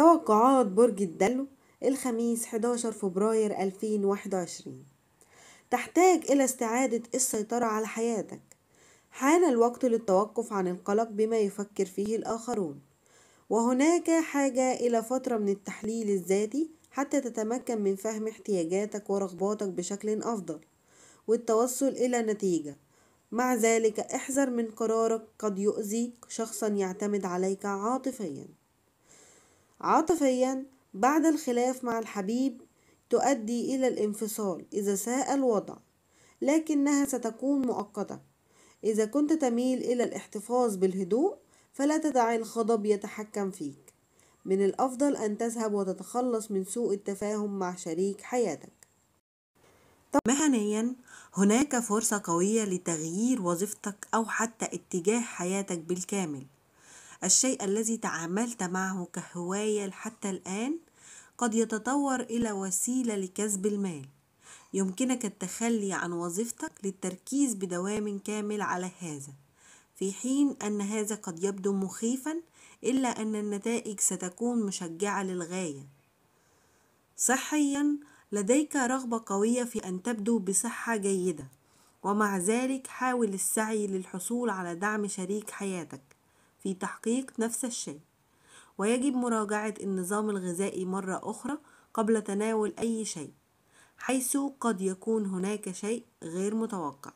توقعات برج الدلو الخميس 11 فبراير 2021 تحتاج إلى استعادة السيطرة على حياتك حان الوقت للتوقف عن القلق بما يفكر فيه الآخرون وهناك حاجة إلى فترة من التحليل الذاتي حتى تتمكن من فهم احتياجاتك ورغباتك بشكل أفضل والتوصل إلى نتيجة مع ذلك احذر من قرارك قد يؤذي شخصا يعتمد عليك عاطفيا عاطفيا بعد الخلاف مع الحبيب تؤدي إلى الانفصال إذا ساء الوضع لكنها ستكون مؤقتة إذا كنت تميل إلى الاحتفاظ بالهدوء فلا تدع الغضب يتحكم فيك من الأفضل أن تذهب وتتخلص من سوء التفاهم مع شريك حياتك طب مهنيا هناك فرصة قوية لتغيير وظيفتك أو حتى اتجاه حياتك بالكامل الشيء الذي تعاملت معه كهوايه حتى الان قد يتطور الى وسيله لكسب المال يمكنك التخلي عن وظيفتك للتركيز بدوام كامل على هذا في حين ان هذا قد يبدو مخيفا الا ان النتائج ستكون مشجعه للغايه صحيا لديك رغبه قويه في ان تبدو بصحه جيده ومع ذلك حاول السعي للحصول على دعم شريك حياتك في تحقيق نفس الشيء ويجب مراجعة النظام الغذائي مرة أخرى قبل تناول أي شيء حيث قد يكون هناك شيء غير متوقع